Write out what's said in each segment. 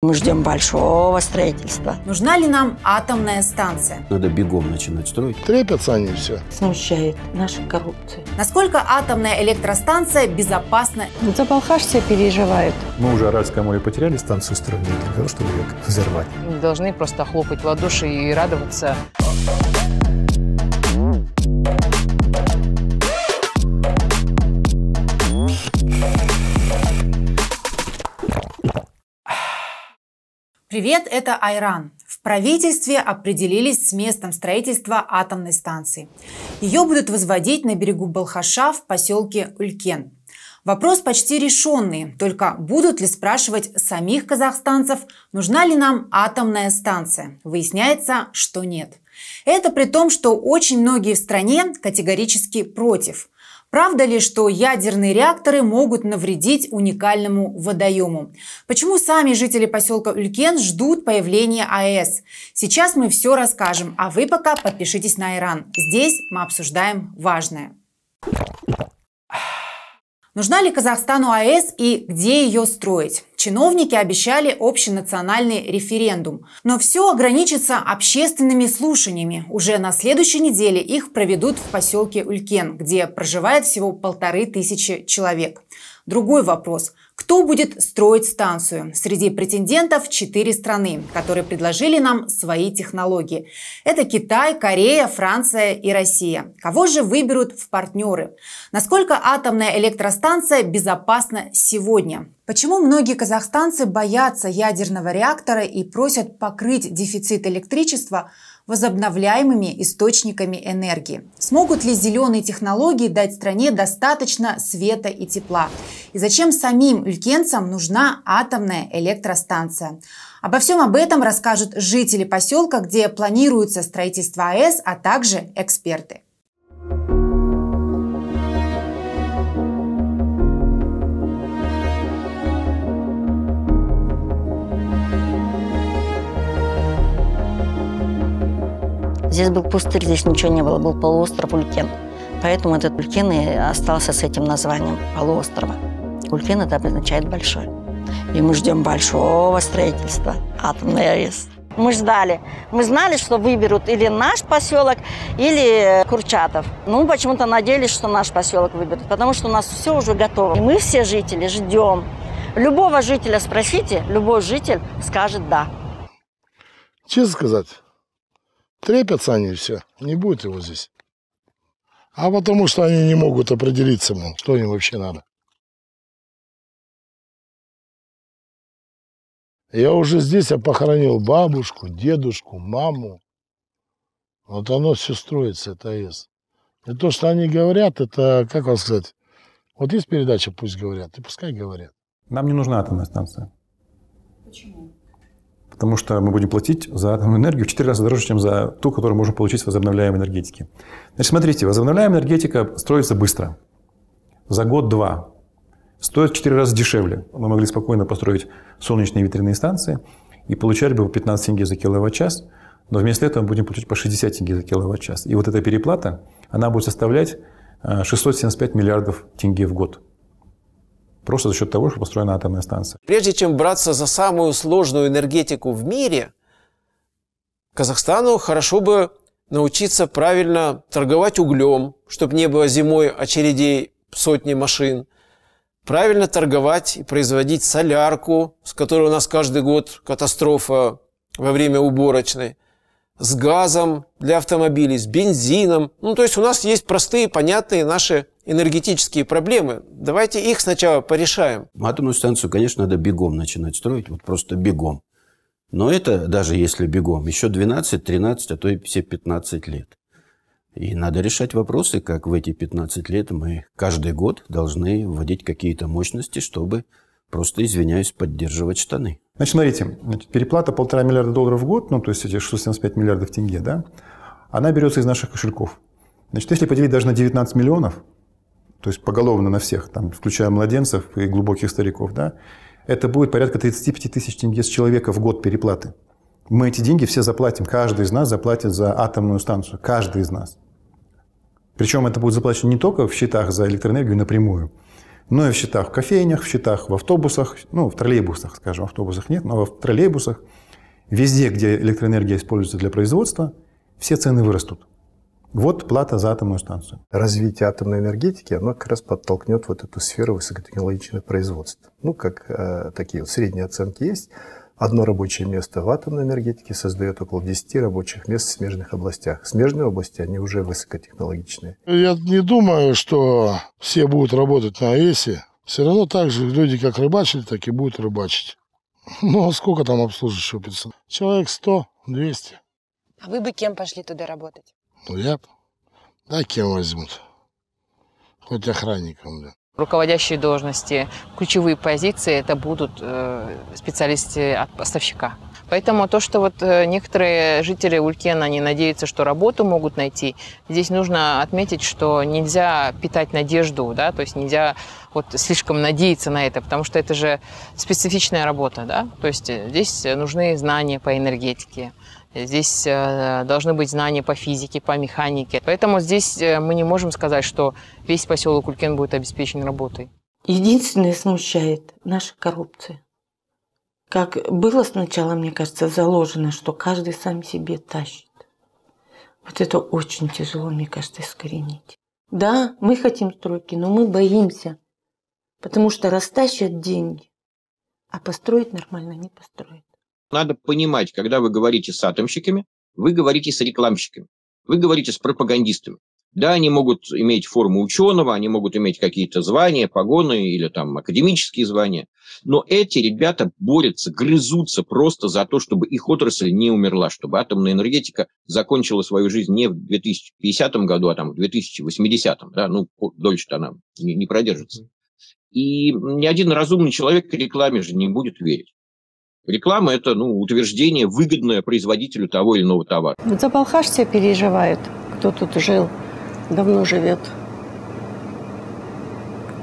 Мы ждем большого строительства. Нужна ли нам атомная станция? Надо бегом начинать строить. Трепятся они все. Смущает наша коррупция. Насколько атомная электростанция безопасна? Вот ну, за Балхаш все переживают. Мы уже Аральское море потеряли станцию страны для того, чтобы ее взорвать. Мы должны просто хлопать в ладоши и радоваться. привет, это Айран. В правительстве определились с местом строительства атомной станции. Ее будут возводить на берегу Балхаша в поселке Улькен. Вопрос почти решенный, только будут ли спрашивать самих казахстанцев, нужна ли нам атомная станция. Выясняется, что нет. Это при том, что очень многие в стране категорически против – Правда ли, что ядерные реакторы могут навредить уникальному водоему? Почему сами жители поселка Улькен ждут появления АЭС? Сейчас мы все расскажем, а вы пока подпишитесь на Иран. Здесь мы обсуждаем важное. Нужна ли Казахстану АЭС и где ее строить? Чиновники обещали общенациональный референдум. Но все ограничится общественными слушаниями. Уже на следующей неделе их проведут в поселке Улькен, где проживает всего полторы тысячи человек. Другой вопрос. Кто будет строить станцию? Среди претендентов четыре страны, которые предложили нам свои технологии. Это Китай, Корея, Франция и Россия. Кого же выберут в партнеры? Насколько атомная электростанция безопасна сегодня? Почему многие казахстанцы боятся ядерного реактора и просят покрыть дефицит электричества, возобновляемыми источниками энергии. Смогут ли зеленые технологии дать стране достаточно света и тепла? И зачем самим лькенцам нужна атомная электростанция? Обо всем об этом расскажут жители поселка, где планируется строительство АЭС, а также эксперты. Здесь был пустырь, здесь ничего не было, был полуостров Улькен. Поэтому этот Улькен и остался с этим названием полуострова. Улькен это обозначает большой. И мы ждем большого строительства атомной АЭС. Мы ждали. Мы знали, что выберут или наш поселок, или Курчатов. Ну, почему-то надеялись, что наш поселок выберут, потому что у нас все уже готово. И мы все жители ждем. Любого жителя спросите, любой житель скажет «да». Честно сказать, Трепятся они все, не будет его здесь. А потому что они не могут определиться, мол, что им вообще надо. Я уже здесь я похоронил бабушку, дедушку, маму. Вот оно все строится, это АЭС. И то, что они говорят, это, как вам сказать, вот есть передача «Пусть говорят», и пускай говорят. Нам не нужна атомная станция. Почему? потому что мы будем платить за атомную энергию в 4 раза дороже, чем за ту, которую можем получить с возобновляемой энергетики. Значит, смотрите, возобновляемая энергетика строится быстро. За год-два. Стоит в 4 раза дешевле. Мы могли спокойно построить солнечные ветряные станции и получали бы 15 тенге за киловатт-час, но вместо этого мы будем получать по 60 тенге за киловатт-час. И вот эта переплата, она будет составлять 675 э, миллиардов тенге в год. Просто за счет того, что построена атомная станция. Прежде чем браться за самую сложную энергетику в мире, Казахстану хорошо бы научиться правильно торговать углем, чтобы не было зимой очередей сотни машин, правильно торговать и производить солярку, с которой у нас каждый год катастрофа во время уборочной – с газом для автомобилей, с бензином. Ну, то есть у нас есть простые, понятные наши энергетические проблемы. Давайте их сначала порешаем. Атомную станцию, конечно, надо бегом начинать строить, вот просто бегом. Но это, даже если бегом, еще 12, 13, а то и все 15 лет. И надо решать вопросы, как в эти 15 лет мы каждый год должны вводить какие-то мощности, чтобы, просто извиняюсь, поддерживать штаны. Значит, смотрите, значит, переплата полтора миллиарда долларов в год, ну, то есть эти 675 миллиардов тенге, да, она берется из наших кошельков. Значит, если поделить даже на 19 миллионов, то есть поголовно на всех, там, включая младенцев и глубоких стариков, да, это будет порядка 35 тысяч тенге с человека в год переплаты. Мы эти деньги все заплатим, каждый из нас заплатит за атомную станцию, каждый из нас. Причем это будет заплачено не только в счетах за электроэнергию напрямую, но ну и в счетах в кофейнях, в счетах в автобусах, ну, в троллейбусах, скажем, автобусах нет, но в троллейбусах, везде, где электроэнергия используется для производства, все цены вырастут. Вот плата за атомную станцию. Развитие атомной энергетики, оно как раз подтолкнет вот эту сферу высокотехнологичных производств. Ну, как э, такие вот средние оценки есть – Одно рабочее место в атомной энергетике создает около 10 рабочих мест в смежных областях. Смежные области, они уже высокотехнологичные. Я не думаю, что все будут работать на АЭСе. Все равно так же люди, как рыбачили, так и будут рыбачить. Ну, а сколько там обслуживающего персонала? Человек 100, 200. А вы бы кем пошли туда работать? Ну, я Да, кем возьмут. Хоть охранником, да. Руководящие должности, ключевые позиции – это будут э, специалисты от поставщика. Поэтому то, что вот э, некоторые жители Улькена, они надеются, что работу могут найти, здесь нужно отметить, что нельзя питать надежду, да, то есть нельзя вот слишком надеяться на это, потому что это же специфичная работа, да, то есть э, здесь нужны знания по энергетике, Здесь э, должны быть знания по физике, по механике. Поэтому здесь э, мы не можем сказать, что весь поселок Кулькен будет обеспечен работой. Единственное смущает наша коррупция. Как было сначала, мне кажется, заложено, что каждый сам себе тащит. Вот это очень тяжело, мне кажется, искоренить. Да, мы хотим стройки, но мы боимся, потому что растащат деньги, а построить нормально не построить. Надо понимать, когда вы говорите с атомщиками, вы говорите с рекламщиками, вы говорите с пропагандистами. Да, они могут иметь форму ученого, они могут иметь какие-то звания, погоны или там академические звания, но эти ребята борются, грызутся просто за то, чтобы их отрасль не умерла, чтобы атомная энергетика закончила свою жизнь не в 2050 году, а там в 2080, да, ну, дольше-то она не, не продержится. И ни один разумный человек к рекламе же не будет верить. Реклама – это ну, утверждение, выгодное производителю того или иного товара. Вот ну, за Балхаш все переживают. кто тут жил, давно живет.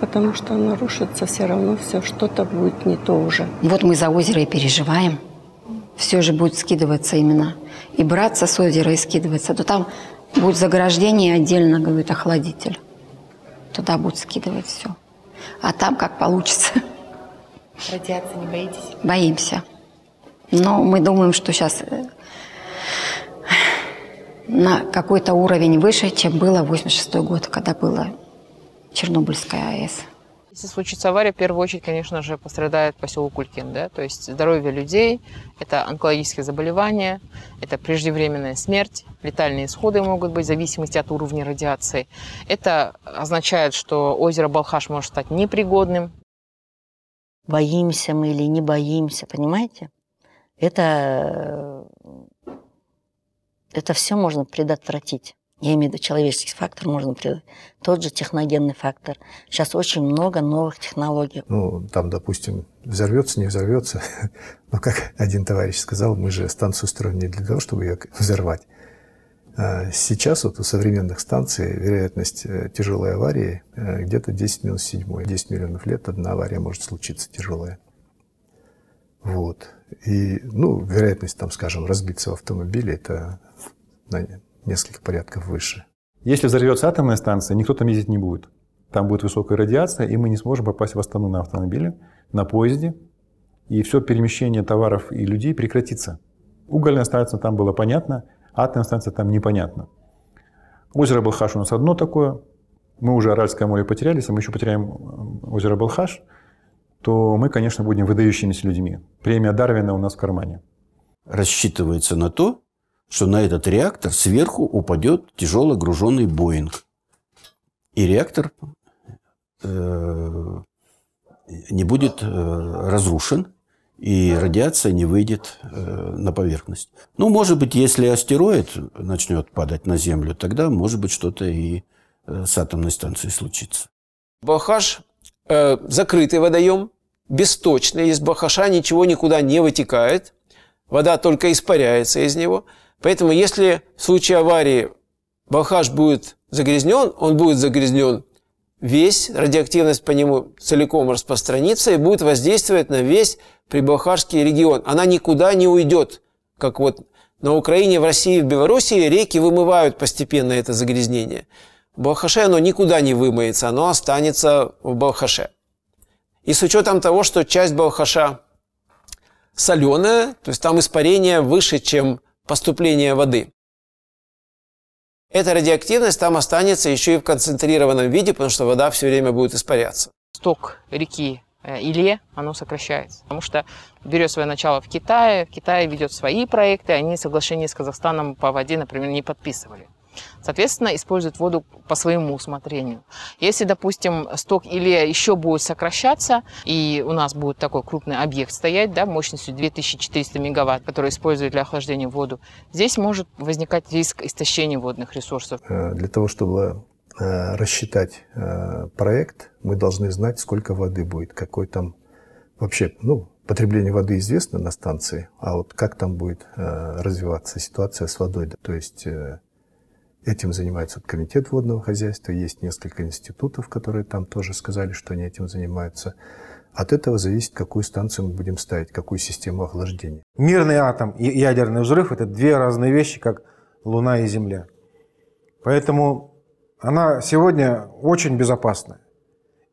Потому что нарушится все равно, все что-то будет не то уже. Вот мы за озеро и переживаем. Все же будет скидываться именно. И браться с озера и скидываться. То там будет заграждение отдельно, говорит, охладитель. Туда будут скидывать все. А там как получится. Радиации не боитесь? Боимся. Но мы думаем, что сейчас э, на какой-то уровень выше, чем было в 86 год, когда была Чернобыльская АЭС. Если случится авария, в первую очередь, конечно же, пострадает поселок Кулькин. Да? То есть здоровье людей, это онкологические заболевания, это преждевременная смерть, летальные исходы могут быть в зависимости от уровня радиации. Это означает, что озеро Балхаш может стать непригодным. Боимся мы или не боимся, понимаете? это, э, это все можно предотвратить. Я имею в виду человеческий фактор можно предотвратить. Тот же техногенный фактор. Сейчас очень много новых технологий. Ну, там, допустим, взорвется, не взорвется. Но как один товарищ сказал, мы же станцию строим не для того, чтобы ее взорвать. А сейчас вот у современных станций вероятность э, тяжелой аварии э, где-то 10 минус 7. 10 миллионов лет одна авария может случиться тяжелая. Вот. И, ну, вероятность, там, скажем, разбиться в автомобиле, это на несколько порядков выше. Если взорвется атомная станция, никто там ездить не будет. Там будет высокая радиация, и мы не сможем попасть в Астану на автомобиле, на поезде, и все перемещение товаров и людей прекратится. Угольная станция там была понятно, атомная станция там непонятно. Озеро Балхаш у нас одно такое. Мы уже Аральское море потеряли, а мы еще потеряем озеро Балхаш – то мы, конечно, будем выдающимися людьми. Премия Дарвина у нас в кармане. Рассчитывается на то, что на этот реактор сверху упадет тяжело груженный Боинг. И реактор э, не будет э, разрушен, и радиация не выйдет э, на поверхность. Ну, может быть, если астероид начнет падать на Землю, тогда, может быть, что-то и э, с атомной станцией случится. Бахаш э, – закрытый водоем, бесточное, из бахаша ничего никуда не вытекает, вода только испаряется из него. Поэтому если в случае аварии бахаш будет загрязнен, он будет загрязнен весь, радиоактивность по нему целиком распространится и будет воздействовать на весь прибалхарский регион. Она никуда не уйдет, как вот на Украине, в России, в Белоруссии реки вымывают постепенно это загрязнение. В Балхаше оно никуда не вымоется, оно останется в Балхаше. И с учетом того, что часть балхаша соленая, то есть там испарение выше, чем поступление воды. Эта радиоактивность там останется еще и в концентрированном виде, потому что вода все время будет испаряться. Сток реки э, Иле, оно сокращается, потому что берет свое начало в Китае, в Китае ведет свои проекты, они соглашение с Казахстаном по воде, например, не подписывали. Соответственно, используют воду по своему усмотрению. Если, допустим, сток или еще будет сокращаться, и у нас будет такой крупный объект стоять, да, мощностью 2400 мегаватт, который используют для охлаждения воду, здесь может возникать риск истощения водных ресурсов. Э, для того, чтобы э, рассчитать э, проект, мы должны знать, сколько воды будет, какой там вообще, ну, потребление воды известно на станции, а вот как там будет развиваться ситуация с водой, то есть Этим занимается комитет водного хозяйства, есть несколько институтов, которые там тоже сказали, что они этим занимаются. От этого зависит, какую станцию мы будем ставить, какую систему охлаждения. Мирный атом и ядерный взрыв – это две разные вещи, как Луна и Земля. Поэтому она сегодня очень безопасна.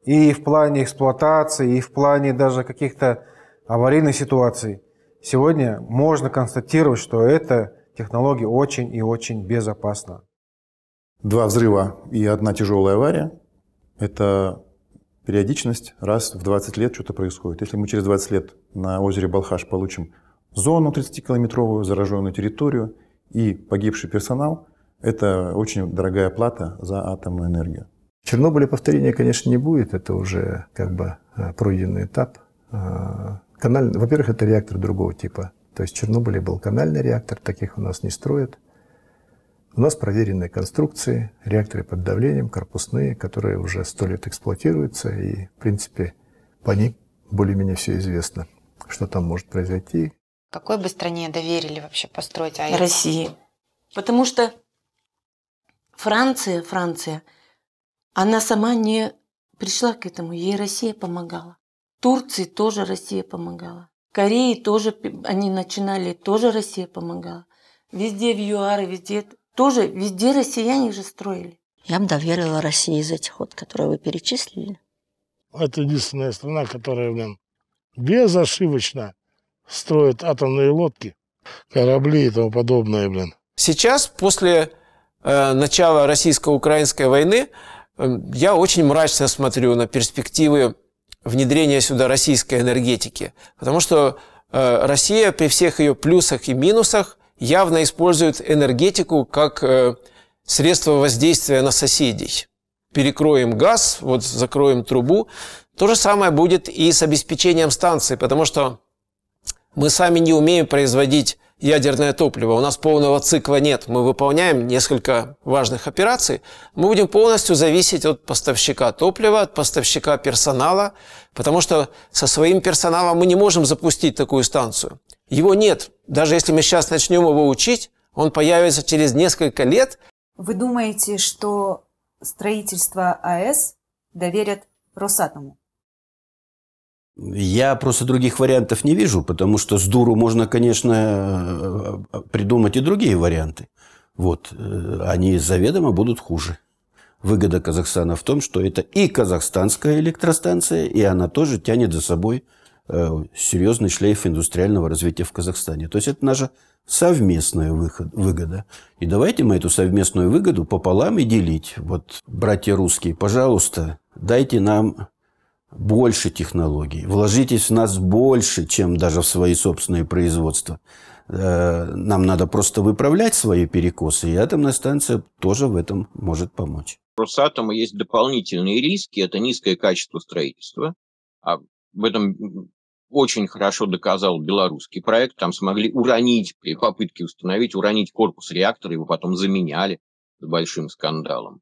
И в плане эксплуатации, и в плане даже каких-то аварийных ситуаций. Сегодня можно констатировать, что эта технология очень и очень безопасна. Два взрыва и одна тяжелая авария – это периодичность, раз в 20 лет что-то происходит. Если мы через 20 лет на озере Балхаш получим зону 30-километровую, зараженную территорию и погибший персонал, это очень дорогая плата за атомную энергию. В Чернобыле повторения, конечно, не будет. Это уже как бы э, пройденный этап. Э, каналь... Во-первых, это реактор другого типа. То есть в Чернобыле был канальный реактор, таких у нас не строят. У нас проверенные конструкции, реакторы под давлением, корпусные, которые уже сто лет эксплуатируются, и, в принципе, по ним более-менее все известно, что там может произойти. Какой бы стране доверили вообще построить АЭС? России. Потому что Франция, Франция, она сама не пришла к этому, ей Россия помогала. Турции тоже Россия помогала. Корее тоже, они начинали, тоже Россия помогала. Везде в ЮАР, везде тоже везде россияне же строили. Я бы доверила России из этих вот, которые вы перечислили. Это единственная страна, которая блин, безошибочно строит атомные лодки, корабли и тому подобное, блин. Сейчас, после э, начала российско-украинской войны, э, я очень мрачно смотрю на перспективы внедрения сюда российской энергетики. Потому что э, Россия при всех ее плюсах и минусах явно используют энергетику как э, средство воздействия на соседей. Перекроем газ, вот закроем трубу. То же самое будет и с обеспечением станции, потому что мы сами не умеем производить ядерное топливо. У нас полного цикла нет. Мы выполняем несколько важных операций. Мы будем полностью зависеть от поставщика топлива, от поставщика персонала, потому что со своим персоналом мы не можем запустить такую станцию. Его нет. Даже если мы сейчас начнем его учить, он появится через несколько лет. Вы думаете, что строительство АЭС доверят Росатому? Я просто других вариантов не вижу, потому что с дуру можно, конечно, э, придумать и другие варианты. Вот. Э, они заведомо будут хуже. Выгода Казахстана в том, что это и казахстанская электростанция, и она тоже тянет за собой э, серьезный шлейф индустриального развития в Казахстане. То есть это наша совместная выход, выгода. И давайте мы эту совместную выгоду пополам и делить. Вот, братья русские, пожалуйста, дайте нам больше технологий, вложитесь в нас больше, чем даже в свои собственные производства. Э, нам надо просто выправлять свои перекосы, и атомная станция тоже в этом может помочь. У Росатома есть дополнительные риски, это низкое качество строительства, а в этом очень хорошо доказал белорусский проект, там смогли уронить, при попытке установить, уронить корпус реактора, его потом заменяли с большим скандалом.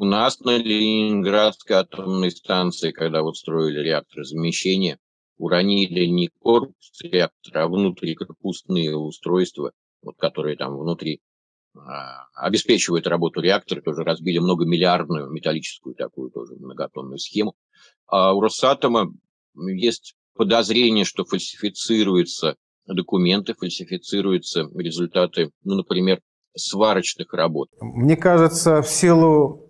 У нас на Ленинградской атомной станции, когда вот строили реактор замещения, уронили не корпус реактора, а внутрикорпусные устройства, вот, которые там внутри а, обеспечивают работу реактора, тоже разбили многомиллиардную металлическую такую тоже многотонную схему. А у Росатома есть подозрение, что фальсифицируются документы, фальсифицируются результаты, ну, например, сварочных работ. Мне кажется, в силу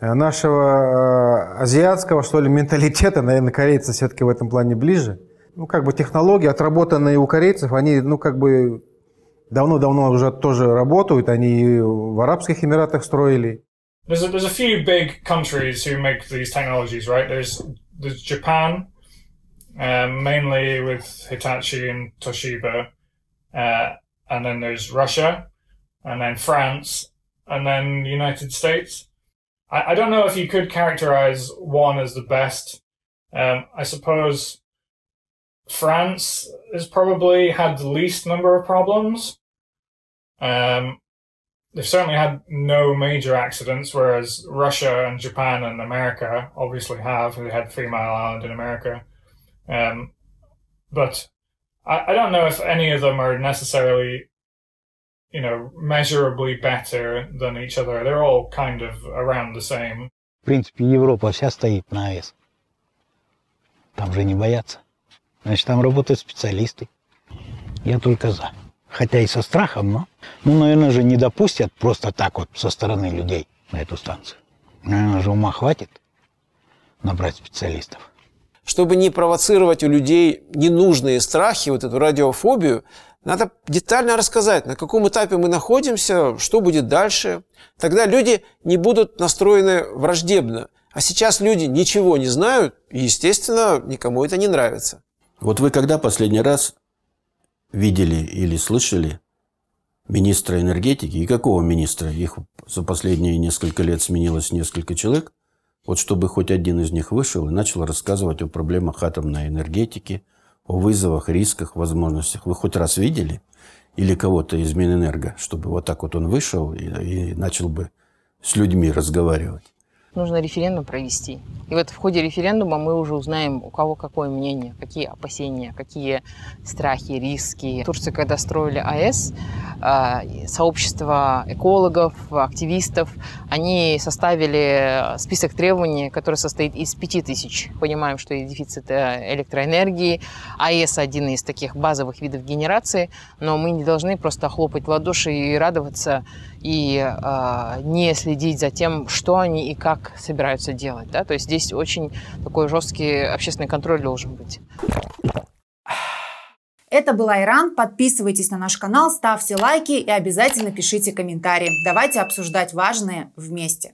Э, нашего э, азиатского, что ли, менталитета, наверное, корейцы все-таки в этом плане ближе. Ну, как бы технологии, отработанные у корейцев, они, ну, как бы давно-давно уже тоже работают. Они в Арабских Эмиратах строили. There's a, there's a few big countries who make these technologies, right? There's, there's Japan, uh, mainly with Hitachi and Toshiba. Uh, and then there's Russia, and then France, and then United States. I, I don't know if you could characterize one as the best. Um, I suppose France has probably had the least number of problems. Um, they've certainly had no major accidents, whereas Russia and Japan and America obviously have. They had Three Mile Island in America. Um, but I, I, don't know if any of them are necessarily you know, measurably better than each other. They're all kind of around the same. В принципе, Европа вся стоит на АЭС. Там же не боятся. Значит, там работают специалисты. Я только за. Хотя и со страхом, но, ну, наверное, же не допустят просто так вот со стороны людей на эту станцию. Наверное, же ума хватит набрать специалистов. Чтобы не провоцировать у людей ненужные страхи, вот эту радиофобию, надо детально рассказать, на каком этапе мы находимся, что будет дальше. Тогда люди не будут настроены враждебно. А сейчас люди ничего не знают, и, естественно, никому это не нравится. Вот вы когда последний раз видели или слышали министра энергетики, и какого министра? Их за последние несколько лет сменилось несколько человек. Вот чтобы хоть один из них вышел и начал рассказывать о проблемах атомной энергетики – о вызовах, рисках, возможностях. Вы хоть раз видели или кого-то из Минэнерго, чтобы вот так вот он вышел и, и начал бы с людьми разговаривать? нужно референдум провести. И вот в ходе референдума мы уже узнаем, у кого какое мнение, какие опасения, какие страхи, риски. В Турции, когда строили АЭС, а, сообщество экологов, активистов, они составили список требований, который состоит из пяти тысяч. Понимаем, что есть дефицит э, электроэнергии. АЭС – один из таких базовых видов генерации, но мы не должны просто хлопать в ладоши и радоваться и э, не следить за тем, что они и как собираются делать. Да? То есть здесь очень такой жесткий общественный контроль должен быть. Это был Иран. Подписывайтесь на наш канал, ставьте лайки и обязательно пишите комментарии. Давайте обсуждать важное вместе.